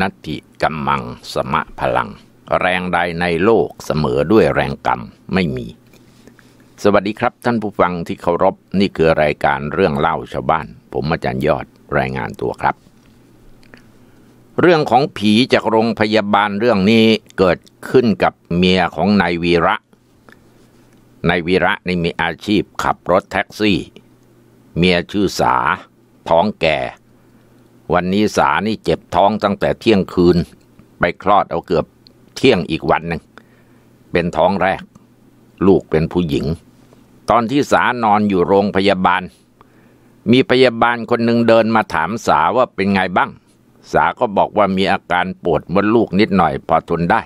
นัตติกัมมังสมะพลัง แรงใดในโลกเสมอด้วยแรงกรรม ไม่มี สวัสดีครับท่านผู้ฟังที่เคารพนี่คือรายการเรื่องเล่าชาวบ้าน ผมอาจารย์ยอดรายงานตัวครับ เรื่องของผีจากโรงพยาบาลเรื่องนี้เกิดขึ้นกับเมียของนายวีระนายวีระนี่มีอาชีพขับรถแท็กซี่ เมียชื่อสาท้องแก่วันนี้สานี่เจ็บท้องตั้งแต่เที่ยงคืน ไปคลอดเอาเกือบเที่ยงอีกวันหนึ่ง เป็นท้องแรก ลูกเป็นผู้หญิง ตอนที่สานอนอยู่โรงพยาบาล มีพยาบาลคนหนึ่งเดินมาถามสาว่าเป็นไงบ้าง สาก็บอกว่ามีอาการปวดมดลูกนิดหน่อยพอทนได้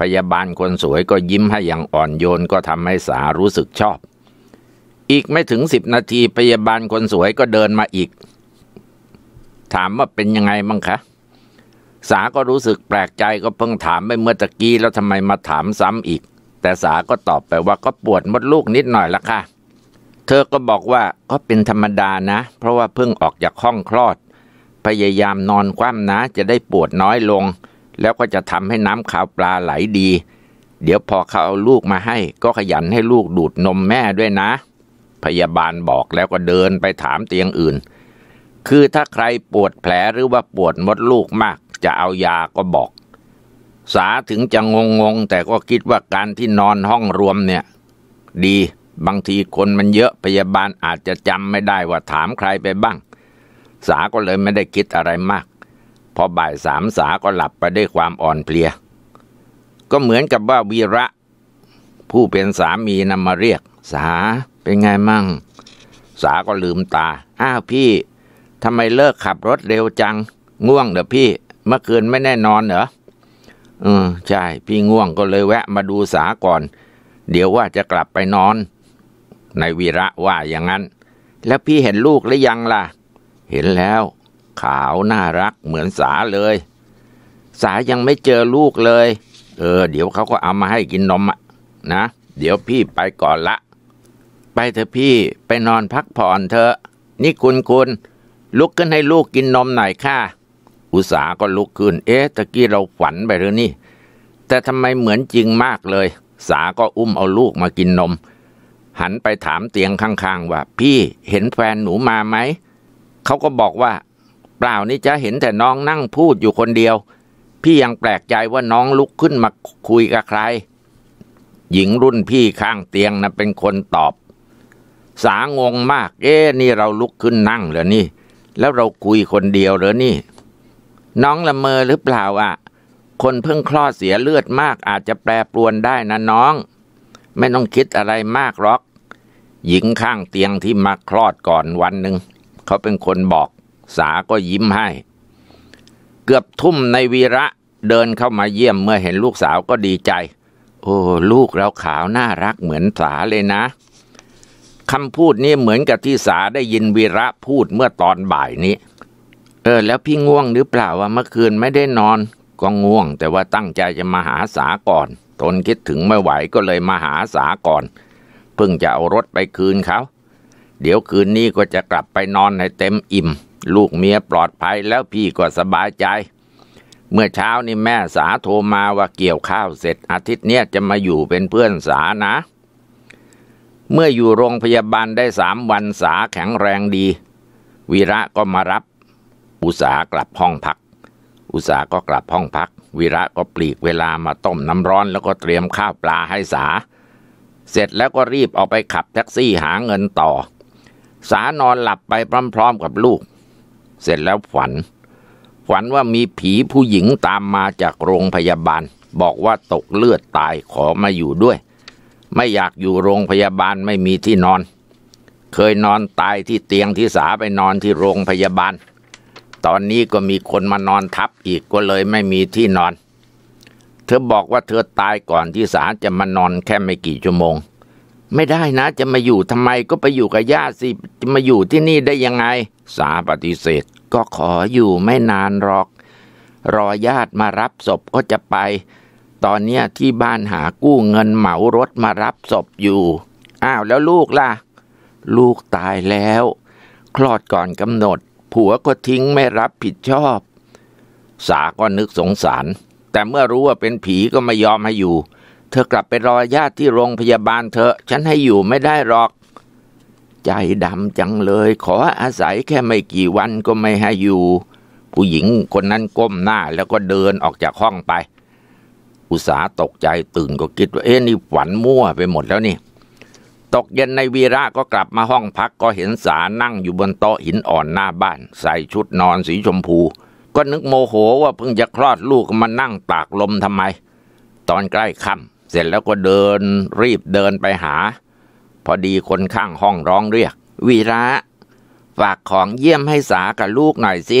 พยาบาลคนสวยก็ยิ้มให้อย่างอ่อนโยนก็ทำให้สารู้สึกชอบ อีกไม่ถึงสิบนาทีพยาบาลคนสวยก็เดินมาอีกถามว่าเป็นยังไงบ้างคะ สาก็รู้สึกแปลกใจก็เพิ่งถามไปเมื่อตะกี้แล้วทำไมมาถามซ้ำอีก แต่สาก็ตอบไปว่าก็ปวดมดลูกนิดหน่อยละค่ะ เธอก็บอกว่าก็เป็นธรรมดานะ เพราะว่าเพิ่งออกจากห้องคลอด พยายามนอนคว่ำนะจะได้ปวดน้อยลง แล้วก็จะทำให้น้ำขาวปลาไหลดี เดี๋ยวพอเขาเอาลูกมาให้ก็ขยันให้ลูกดูดนมแม่ด้วยนะ พยาบาลบอกแล้วก็เดินไปถามเตียงอื่นคือถ้าใครปวดแผลหรือว่าปวดมดลูกมาก จะเอายาก็บอก สาถึงจะงงงแต่ก็คิดว่าการที่นอนห้องรวมเนี่ย ดีบางทีคนมันเยอะพยาบาลอาจจะจำไม่ได้ว่าถามใครไปบ้าง สาก็เลยไม่ได้คิดอะไรมาก พอบ่ายสามสาก็หลับไปได้วยความอ่อนเพลีย ก็เหมือนกับว่าวีระ ผู้เป็นสามีนำมาเรียก สาเป็นไงมั่ง สาก็ลืมตาอ้าวพี่ทำไมเลิกขับรถเร็วจัง ง่วงเหรอพี่ เมื่อคืนไม่แน่นอนเหรออืมใช่พี่ง่วงก็เลยแวะมาดูสาก่อน เดี๋ยวว่าจะกลับไปนอนนายวีระว่าอย่างนั้น แล้วพี่เห็นลูกหรือยังล่ะ เห็นแล้วขาวน่ารักเหมือนสาเลย สายังไม่เจอลูกเลยเออเดี๋ยวเขาก็เอามาให้กินนมอะนะเดี๋ยวพี่ไปก่อนละไปเถอะพี่ไปนอนพักผ่อนเถอะนี่คุณคุณลุกขึ้นให้ลูกกินนมหน่อยค่ะ อุสาก็ลุกขึ้น เอ๊ะ ตะกี้เราฝันไปหรือนี่ แต่ทำไมเหมือนจริงมากเลย สา ก็อุ้มเอาลูกมากินนม หันไปถามเตียงข้างๆว่า พี่เห็นแฟนหนูมาไหม เขาก็บอกว่าเปล่านี่จะเห็นแต่น้องนั่งพูดอยู่คนเดียว พี่ยังแปลกใจว่าน้องลุกขึ้นมาคุยกับใคร หญิงรุ่นพี่ข้างเตียงนะเป็นคนตอบ สางงมาก เอ๊ะ นี่เราลุกขึ้นนั่งเหรอนี่แล้วเราคุยคนเดียวเหรอนี่ น้องละเมอหรือเปล่าอะ่ะ คนเพิ่งคลอดเสียเลือดมากอาจจะแปรปรวนได้นะน้อง ไม่ต้องคิดอะไรมากหรอก หญิงข้างเตียงที่มาคลอดก่อนวันหนึ่งเขาเป็นคนบอก สาก็ยิ้มให้ เกือบทุ่มในวีระเดินเข้ามาเยี่ยมเมื่อเห็นลูกสาวก็ดีใจ โอ้ ลูกเราขาวน่ารักเหมือนสาเลยนะคำพูดนี้เหมือนกับที่สาได้ยินวีระพูดเมื่อตอนบ่ายนี้เออแล้วพี่ง่วงหรือเปล่าว่าเมื่อคืนไม่ได้นอน ก็ง่วง แต่ว่าตั้งใจจะมาหาสาก่อน ตนคิดถึงไม่ไหวก็เลยมาหาสาก่อนเพิ่งจะเอารถไปคืนเขาเดี๋ยวคืนนี้ก็จะกลับไปนอนให้เต็มอิ่ม ลูกเมียปลอดภัยแล้วพี่ก็สบายใจ เมื่อเช้านี่แม่สาโทรมาว่าเกี่ยวข้าวเสร็จอาทิตย์เนี้ยจะมาอยู่เป็นเพื่อนสานะเมื่ออยู่โรงพยาบาลได้สามวันสาแข็งแรงดีวีระก็มารับ อุสากลับห้องพัก อุสาก็กลับห้องพักวีระก็ปลีกเวลามาต้มน้ำร้อน แล้วก็เตรียมข้าวปลาให้สา เสร็จแล้วก็รีบออกไปขับแท็กซี่หาเงินต่อ สานอนหลับไปพร้อมๆ กับลูก เสร็จแล้วฝัน ฝันว่ามีผีผู้หญิงตามมาจากโรงพยาบาล บอกว่าตกเลือดตายขอมาอยู่ด้วยไม่อยากอยู่โรงพยาบาลไม่มีที่นอน เคยนอนตายที่เตียงที่สาไปนอนที่โรงพยาบาล ตอนนี้ก็มีคนมานอนทับอีกก็เลยไม่มีที่นอน เธอบอกว่าเธอตายก่อนที่สาจะมานอนแค่ไม่กี่ชั่วโมง ไม่ได้นะจะมาอยู่ทำไมก็ไปอยู่กับญาติสิจะมาอยู่ที่นี่ได้ยังไง สาปฏิเสธก็ขออยู่ไม่นานหรอก รอญาติมารับศพก็จะไปตอนเนี้ยที่บ้านหากู้เงินเหมารถมารับศพอยู่ อ้าวแล้วลูกล่ะ ลูกตายแล้ว คลอดก่อนกำหนด ผัวก็ทิ้งไม่รับผิดชอบ สาก็นึกสงสาร แต่เมื่อรู้ว่าเป็นผีก็ไม่ยอมให้อยู่ เธอกลับไปรอญาติที่โรงพยาบาลเธอ ฉันให้อยู่ไม่ได้หรอก ใจดำจังเลย ขออาศัยแค่ไม่กี่วันก็ไม่ให้อยู่ ผู้หญิงคนนั้นก้มหน้าแล้วก็เดินออกจากห้องไปอุตสาตกใจตื่นก็คิดว่าเอ๊ะนี่ฝันมั่วไปหมดแล้วนี่ตกเย็นในวีระก็กลับมาห้องพักก็เห็นสานั่งอยู่บนโต๊ะหินอ่อนหน้าบ้าน ใส่ชุดนอนสีชมพู ก็นึกโมโหว่าเพิ่งจะคลอดลูกมานั่งตากลมทำไม ตอนใกล้ค่ำเสร็จแล้วก็เดินรีบเดินไปหา พอดีคนข้างห้องร้องเรียกวีระฝากของเยี่ยมให้สากับลูกหน่อยสิ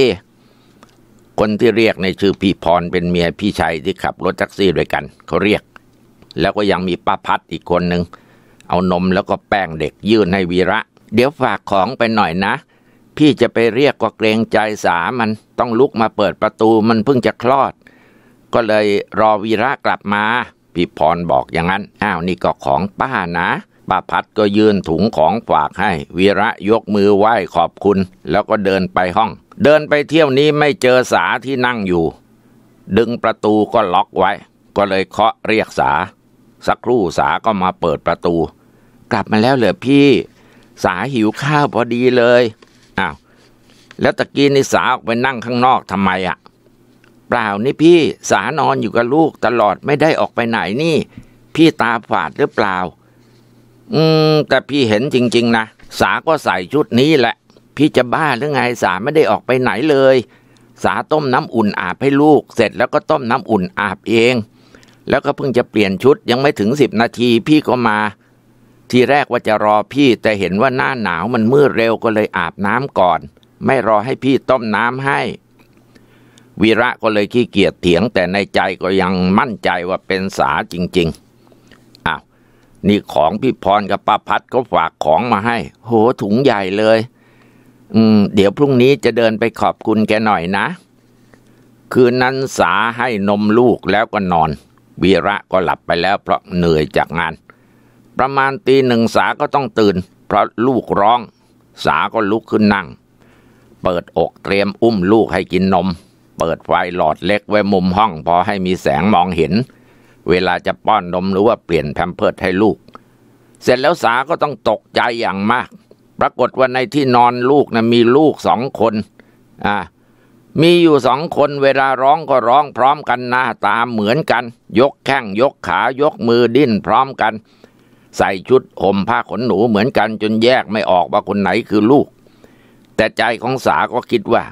คนที่เรียกในชื่อพี่พรเป็นเมียพี่ชัยที่ขับรถแท็กซี่ด้วยกันเขาเรียกแล้วก็ยังมีป้าพัดอีกคนหนึ่งเอานมแล้วก็แป้งเด็กยื่นให้วีระ เดี๋ยวฝากของไปหน่อยนะ พี่จะไปเรียกก็เกรงใจสามันต้องลุกมาเปิดประตูมันเพิ่งจะคลอด ก็เลยรอวีระกลับมาพี่พรบอกอย่างนั้นอ้าวนี่ก็ของป้านะป้าพัดก็ยื่นถุงของฝากให้วีระยกมือไหว้ขอบคุณ แล้วก็เดินไปห้อง เดินไปเที่ยวนี้ไม่เจอสาที่นั่งอยู่ ดึงประตูก็ล็อกไว้ ก็เลยเคาะเรียกสาสักครู่สาก็มาเปิดประตู กลับมาแล้วเหรอพี่ สาหิวข้าวพอดีเลยอ้าวแล้วตะกี้นี่สาออกไปนั่งข้างนอกทำไมอะ่ะเปล่านี่พี่สานอนอยู่กับลูกตลอดไม่ได้ออกไปไหนนี่ พี่ตาฝาดหรือเปล่าอืม แต่พี่เห็นจริงๆนะ สาก็ใส่ชุดนี้แหละ พี่จะบ้าหรือไงสาไม่ได้ออกไปไหนเลย สาต้มน้ำอุ่นอาบให้ลูก เสร็จแล้วก็ต้มน้ำอุ่นอาบเอง แล้วก็เพิ่งจะเปลี่ยนชุดยังไม่ถึงสิบนาทีพี่ก็มา ทีแรกว่าจะรอพี่ แต่เห็นว่าหน้าหนาวมันมืดเร็วก็เลยอาบน้ำก่อน ไม่รอให้พี่ต้มน้ำให้วีระก็เลยขี้เกียจเถียง แต่ในใจก็ยังมั่นใจว่าเป็นสาจริง ๆนี่ของพี่พรกับป้าพัดก็ฝากของมาให้ โหถุงใหญ่เลย อืมเดี๋ยวพรุ่งนี้จะเดินไปขอบคุณแกหน่อยนะ คืนนั้นสาให้นมลูกแล้วก็นอน วีระก็หลับไปแล้วเพราะเหนื่อยจากงาน ประมาณตีหนึ่งสาก็ต้องตื่น เพราะลูกร้อง สาก็ลุกขึ้นนั่ง เปิดอกเตรียมอุ้มลูกให้กินนม เปิดไฟหลอดเล็กไว้มุมห้องพอให้มีแสงมองเห็นเวลาจะป้อนนมหรือว่าเปลี่ยนแพมเพิร์ดให้ลูก เสร็จแล้วสาก็ต้องตกใจอย่างมาก ปรากฏว่าในที่นอนลูกนะมีลูกสองคนอ่ามีอยู่สองคนเวลาร้องก็ร้องพร้อมกันหน้าตาเหมือนกัน ยกแข้งยกขายกมือดิ้นพร้อมกัน ใส่ชุดห่มผ้าขนหนูเหมือนกันจนแยกไม่ออกว่าคนไหนคือลูก แต่ใจของสาก็คิดว่า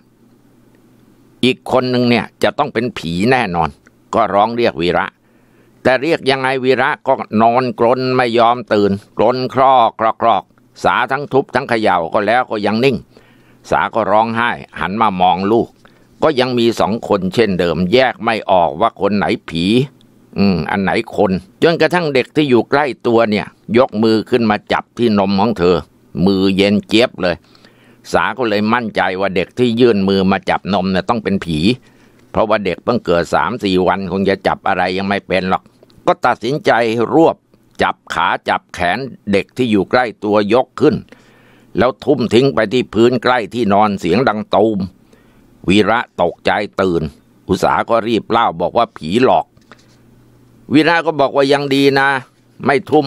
อีกคนหนึ่งเนี่ยจะต้องเป็นผีแน่นอน ก็ร้องเรียกวีระแต่เรียกยังไงวีระก็นอนกรนไม่ยอมตื่นกรนครอกครอกรอกสาทั้งทุบทั้งเขย่าก็แล้วก็ยังนิ่ง สาก็ร้องไห้ หันมามองลูก ก็ยังมีสองคนเช่นเดิมแยกไม่ออกว่าคนไหนผี อืมอันไหนคนจนกระทั่งเด็กที่อยู่ใกล้ตัวเนี่ยยกมือขึ้นมาจับที่นมของเธอ มือเย็นเจี๊ยบเลย สาก็เลยมั่นใจว่าเด็กที่ยื่นมือมาจับนมเนี่ยต้องเป็นผี เพราะว่าเด็กเพิ่งเกิดสามสี่วันคงจะจับอะไรยังไม่เป็นหรอกก็ตัดสินใจรวบจับขาจับแขนเด็กที่อยู่ใกล้ตัวยกขึ้น แล้วทุ่มทิ้งไปที่พื้นใกล้ที่นอนเสียงดังตูมวีระตกใจตื่น อุสาก็รีบเล่าบอกว่าผีหลอกวีระก็บอกว่ายังดีนะ ไม่ทุ่ม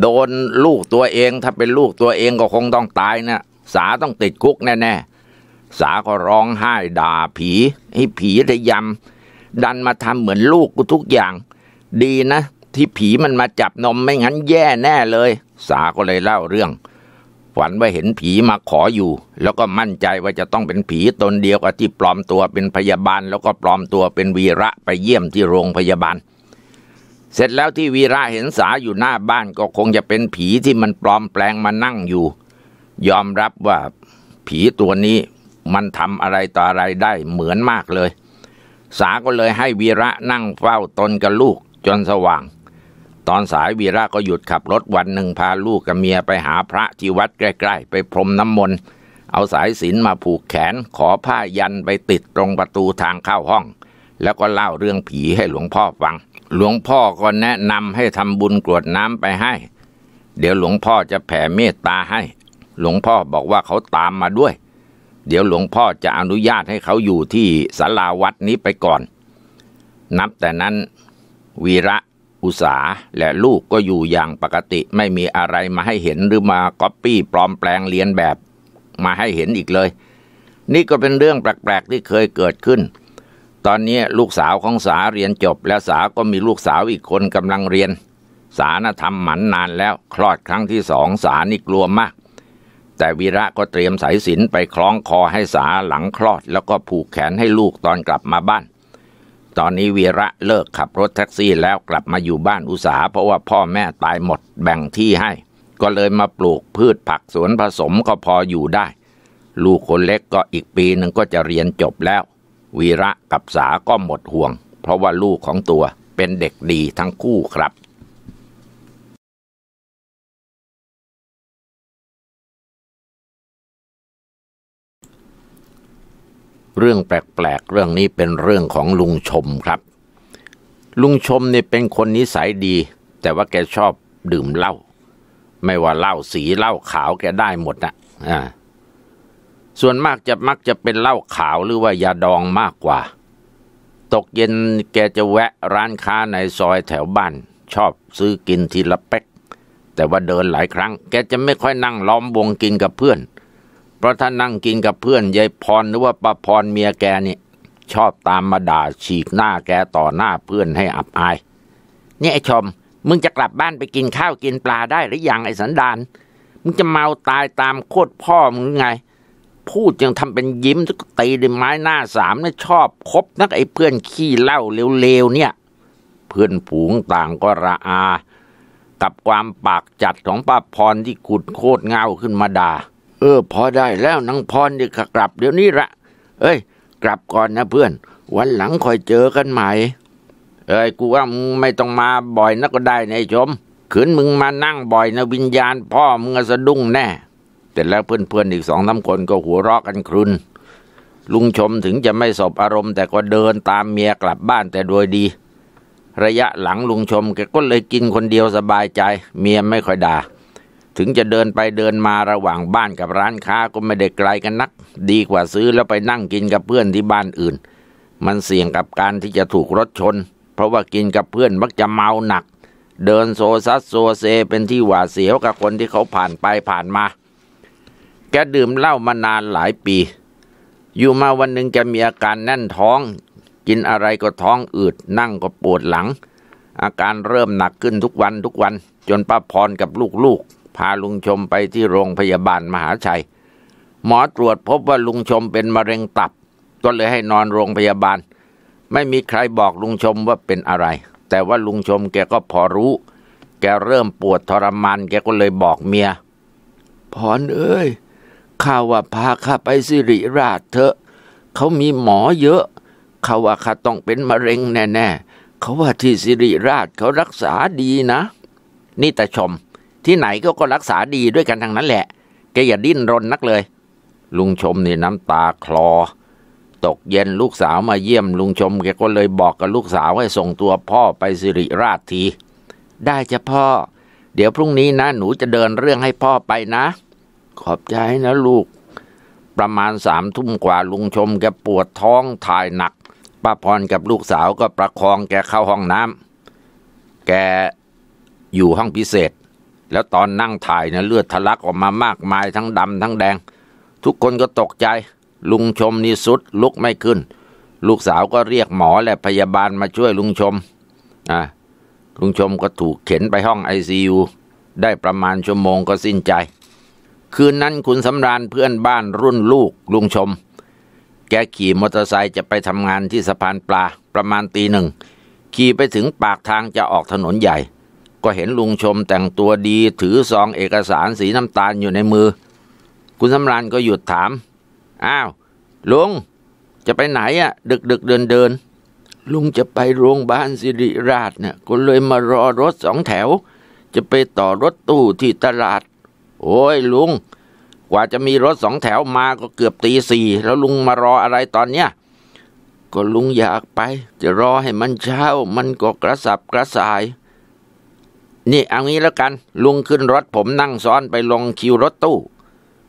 โดนลูกตัวเอง ถ้าเป็นลูกตัวเองก็คงต้องตายนะสาต้องติดคุกแน่ๆ สาก็ร้องไห้ด่าผีให้ผีดะยำ ดันมาทำเหมือนลูกกูทุกอย่างดีนะ ที่ผีมันมาจับนมไม่งั้นแย่แน่เลย สาก็เลยเล่าเรื่องฝันว่าเห็นผีมาขออยู่ แล้วก็มั่นใจว่าจะต้องเป็นผีตนเดียวกับที่ปลอมตัวเป็นพยาบาล แล้วก็ปลอมตัวเป็นวีระไปเยี่ยมที่โรงพยาบาล เสร็จแล้วที่วีระเห็นสาอยู่หน้าบ้านก็คงจะเป็นผีที่มันปลอมแปลงมานั่งอยู่ ยอมรับว่าผีตัวนี้มันทำอะไรต่ออะไรได้เหมือนมากเลย สาก็เลยให้วีระนั่งเฝ้าตนกับลูกจนสว่าง ตอนสายวีระก็หยุดขับรถวันหนึ่งพาลูกกับเมียไปหาพระที่วัดใกล้ๆ ไปพรมน้ำมนต์เอาสายศีลมาผูกแขน ขอผ้ายันไปติดตรงประตูทางเข้าห้อง แล้วก็เล่าเรื่องผีให้หลวงพ่อฟัง หลวงพ่อก็แนะนำให้ทำบุญกรวดน้ำไปให้ เดี๋ยวหลวงพ่อจะแผ่เมตตาให้ หลวงพ่อบอกว่าเขาตามมาด้วย เดี๋ยวหลวงพ่อจะอนุญาตให้เขาอยู่ที่ศาลาวัดนี้ไปก่อน นับแต่นั้นวีระอุสาและลูกก็อยู่อย่างปกติไม่มีอะไรมาให้เห็นหรือมาก๊อปปี้ปลอมแปลงเลียนแบบมาให้เห็นอีกเลย นี่ก็เป็นเรื่องแปลกๆ ที่เคยเกิดขึ้น ตอนนี้ลูกสาวของสาเรียนจบและสาก็มีลูกสาวอีกคนกำลังเรียน สานะทำหมันนานแล้วคลอดครั้งที่สองสานี่กลัวมาก แต่วีระก็เตรียมสายสินไปคล้องคอให้สาหลังคลอด แล้วก็ผูกแขนให้ลูกตอนกลับมาบ้านตอนนี้วีระเลิกขับรถแท็กซี่แล้วกลับมาอยู่บ้านอุตสาเพราะว่าพ่อแม่ตายหมดแบ่งที่ให้ก็เลยมาปลูกพืชผักสวนผสมก็พออยู่ได้ ลูกคนเล็กก็อีกปีหนึ่งก็จะเรียนจบแล้ววีระกับสาก็หมดห่วงเพราะว่าลูกของตัวเป็นเด็กดีทั้งคู่ครับเรื่องแปลก ๆ เรื่องนี้เป็นเรื่องของลุงชมครับ ลุงชมเนี่ยเป็นคนนิสัยดีแต่ว่าแกชอบดื่มเหล้า ไม่ว่าเหล้าสีเหล้าขาวแกได้หมดนะอ่าส่วนมากจะมักจะเป็นเหล้าขาวหรือว่ายาดองมากกว่า ตกเย็นแกจะแวะร้านค้าในซอยแถวบ้าน ชอบซื้อกินทีละเป๊กแต่ว่าเดินหลายครั้งแกจะไม่ค่อยนั่งล้อมวงกินกับเพื่อนเพราะถ้านั่งกินกับเพื่อนยายพรหรือว่าป้าพรเมียแกนี่ชอบตามมาด่าฉีกหน้าแกต่อหน้าเพื่อนให้อับอาย เนี่ยไอ้ชม มึงจะกลับบ้านไปกินข้าวกินปลาได้หรือยังไอ้สันดานมึงจะเมาตายตามโคตรพ่อมึงไง พูดยังทำเป็นยิ้มตีด้วยไม้หน้าสามนะชอบคบนักไอ้เพื่อนขี้เหล้าเลวๆเนี่ย เพื่อนผูงต่างก็ระอา กับความปากจัดของป้าพรที่ขุดโคตรเงาขึ้นมาด่าเออพอได้แล้วนางพรดิกลับเดี๋ยวนี้ละเอ้ย กลับก่อนนะเพื่อน วันหลังคอยเจอกันใหม่ เอ้ยกูว่ามึงไม่ต้องมาบ่อยนักก็ได้ในชมขืนมึงมานั่งบ่อยนะวิญญาณพ่อมึงสะดุ้งแน่แต่แล้วเพื่อนๆอีกสองสาคนก็หัวเราะกันครุนลุงชมถึงจะไม่สบอารมณ์แต่ก็เดินตามเมียกลับบ้านแต่โดยดี ระยะหลังลุงชมแกก็เลยกินคนเดียวสบายใจเมียไม่ค่อยด่าถึงจะเดินไปเดินมาระหว่างบ้านกับร้านค้าก็ไม่ได้ไกลกันนัก ดีกว่าซื้อแล้วไปนั่งกินกับเพื่อนที่บ้านอื่น มันเสี่ยงกับการที่จะถูกรถชน เพราะว่ากินกับเพื่อนมักจะเมาหนัก เดินโซซัสโซเซเป็นที่หวาดเสียวกับคนที่เขาผ่านไปผ่านมา แกดื่มเหล้ามานานหลายปี อยู่มาวันหนึ่งแกมีอาการแน่นท้อง กินอะไรก็ท้องอืด นั่งก็ปวดหลัง อาการเริ่มหนักขึ้นทุกวันทุกวัน จนป้าพรกับลูกๆพาลุงชมไปที่โรงพยาบาลมหาชัย หมอตรวจพบว่าลุงชมเป็นมะเร็งตับก็เลยให้นอนโรงพยาบาล ไม่มีใครบอกลุงชมว่าเป็นอะไร แต่ว่าลุงชมแกก็พอรู้ แกเริ่มปวดทรมานแกก็เลยบอกเมียพรเอ้ยข้าว่าพาข้าไปสิริราชเถอะ เขามีหมอเยอะเขาว่าข้าต้องเป็นมะเร็งแน่ ๆ เขาว่าที่สิริราชเขารักษาดีนะนี่แต่ชมที่ไหนก็ก็รักษาดีด้วยกันทางนั้นแหละ แกอย่าดิ้นรนนักเลย ลุงชมนี่น้ำตาคลอ ตกเย็นลูกสาวมาเยี่ยมลุงชมแกก็เลยบอกกับลูกสาวให้ส่งตัวพ่อไปสิริราชที ได้จ้ะพ่อ เดี๋ยวพรุ่งนี้นะหนูจะเดินเรื่องให้พ่อไปนะ ขอบใจนะ ลูกประมาณสามทุ่มกว่าลุงชมแกปวดท้องถ่ายหนักป้าพรกับลูกสาวก็ประคองแกเข้าห้องน้ำแกอยู่ห้องพิเศษแล้วตอนนั่งถ่ายเนี่ยเลือดทะลักออกมามากมายทั้งดำทั้งแดง ทุกคนก็ตกใจ ลุงชมนี่สุดลุกไม่ขึ้น ลูกสาวก็เรียกหมอและพยาบาลมาช่วยลุงชมอะลุงชมก็ถูกเข็นไปห้องไอซียูได้ประมาณชั่วโมงก็สิ้นใจ คืนนั้นคุณสำราญเพื่อนบ้านรุ่นลูกลุงชม แกขี่มอเตอร์ไซค์จะไปทำงานที่สะพานปลาประมาณตีหนึ่งขี่ไปถึงปากทางจะออกถนนใหญ่ก็เห็นลุงชมแต่งตัวดีถือซองเอกสารสีน้ำตาลอยู่ในมือ คุณสำรานก็หยุดถาม อ้าว ลุงจะไปไหนอะ่ะ ดึกดึกเดินเดินลุงจะไปโรงพยาบาลสิริราชเนี่ยก็เลยมารอรถสองแถว จะไปต่อรถตู้ที่ตลาด โอ้ยลุง กว่าจะมีรถสองแถวมาก็เกือบตีสี่ แล้วลุงมารออะไรตอนเนี้ยก็ลุงอยากไป จะรอให้มันเช้ามันก็กระสับกระส่ายนี่ เอางี้แล้วกัน ลุงขึ้นรถผมนั่งซ้อนไปลงคิวรถตู้